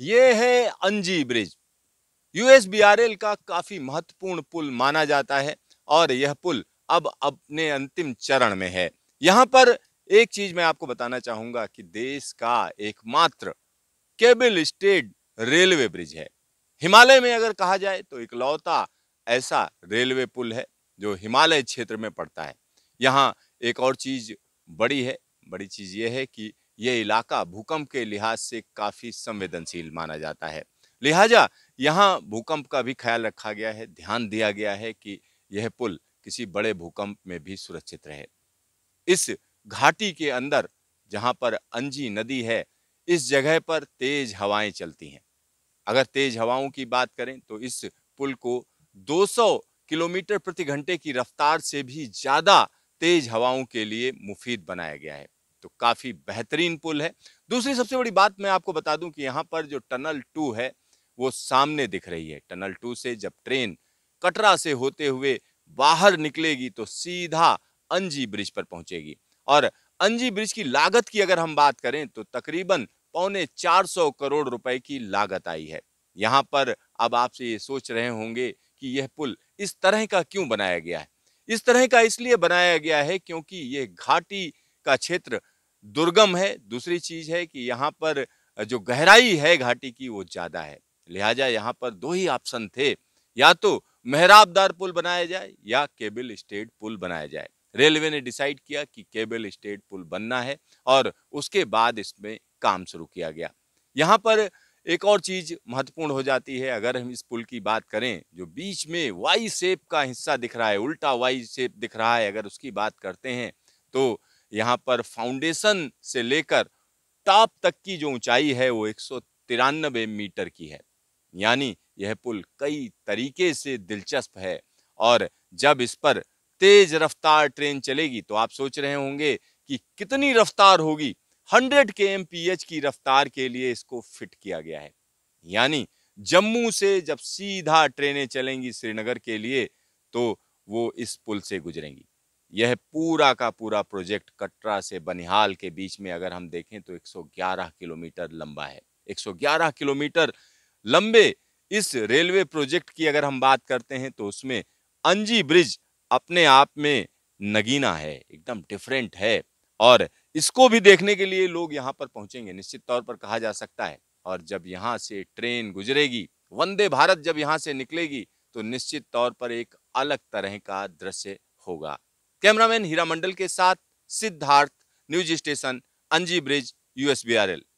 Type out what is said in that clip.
ये है अंजी ब्रिज यूएसबीआरएल का काफ़ी महत्वपूर्ण पुल माना जाता है और यह पुल अब अपने अंतिम चरण में है यहाँ पर एक चीज़ मैं आपको बताना चाहूंगा कि देश का एकमात्र केबल स्टेड रेलवे ब्रिज है हिमालय में अगर कहा जाए तो इकलौता ऐसा रेलवे पुल है जो हिमालय क्षेत्र में पड़ता है यहाँ एक और चीज़ बड़ी है बड़ी चीज़ ये है कि ये इलाका भूकंप के लिहाज से काफ़ी संवेदनशील माना जाता है लिहाजा यहाँ भूकंप का भी ख्याल रखा गया है ध्यान दिया गया है कि यह पुल किसी बड़े भूकंप में भी सुरक्षित रहे इस घाटी के अंदर जहाँ पर अंजी नदी है इस जगह पर तेज हवाएं चलती हैं अगर तेज हवाओं की बात करें तो इस पुल को 200 किलोमीटर प्रति घंटे की रफ्तार से भी ज़्यादा तेज हवाओं के लिए मुफीद बनाया गया है तो काफ़ी बेहतरीन पुल है दूसरी सबसे बड़ी बात मैं आपको बता दूं कि यहाँ पर जो टनल टू है वो सामने दिख रही है टनल टू से जब ट्रेन कटरा से होते हुए बाहर निकलेगी तो सीधा अंजी ब्रिज पर पहुंचेगी और अंजी ब्रिज की लागत की अगर हम बात करें तो तकरीबन पौने सौ करोड़ रुपए की लागत आई है यहाँ पर अब आपसे ये सोच रहे होंगे कि यह पुल इस तरह का क्यों बनाया गया है इस तरह का इसलिए बनाया गया है क्योंकि यह घाटी का क्षेत्र दुर्गम है दूसरी चीज़ है कि यहाँ पर जो गहराई है घाटी की वो ज़्यादा है लिहाजा यहाँ पर दो ही ऑप्शन थे या तो मेहराबदार पुल बनाया जाए या केबल स्टेट पुल बनाया जाए रेलवे ने डिसाइड किया कि केबल स्टेट पुल बनना है और उसके बाद इसमें काम शुरू किया गया यहाँ पर एक और चीज़ महत्वपूर्ण हो जाती है अगर हम इस पुल की बात करें जो बीच में वाई सेप का हिस्सा दिख रहा है उल्टा वाई सेप दिख रहा है अगर उसकी बात करते हैं तो यहाँ पर फाउंडेशन से लेकर टॉप तक की जो ऊंचाई है वो एक मीटर की है यानी यह पुल कई तरीके से दिलचस्प है और जब इस पर तेज रफ्तार ट्रेन चलेगी तो आप सोच रहे होंगे कि कितनी रफ्तार होगी 100 के एम की रफ्तार के लिए इसको फिट किया गया है यानी जम्मू से जब सीधा ट्रेनें चलेंगी श्रीनगर के लिए तो वो इस पुल से गुजरेंगी यह पूरा का पूरा प्रोजेक्ट कटरा से बनिहाल के बीच में अगर हम देखें तो 111 किलोमीटर लंबा है 111 किलोमीटर लंबे इस रेलवे प्रोजेक्ट की अगर हम बात करते हैं तो उसमें अंजी ब्रिज अपने आप में नगीना है एकदम डिफरेंट है और इसको भी देखने के लिए लोग यहाँ पर पहुँचेंगे निश्चित तौर पर कहा जा सकता है और जब यहाँ से ट्रेन गुजरेगी वंदे भारत जब यहाँ से निकलेगी तो निश्चित तौर पर एक अलग तरह का दृश्य होगा कैमरामैन हीरा मंडल के साथ Siddharth news station Anji bridge USBRL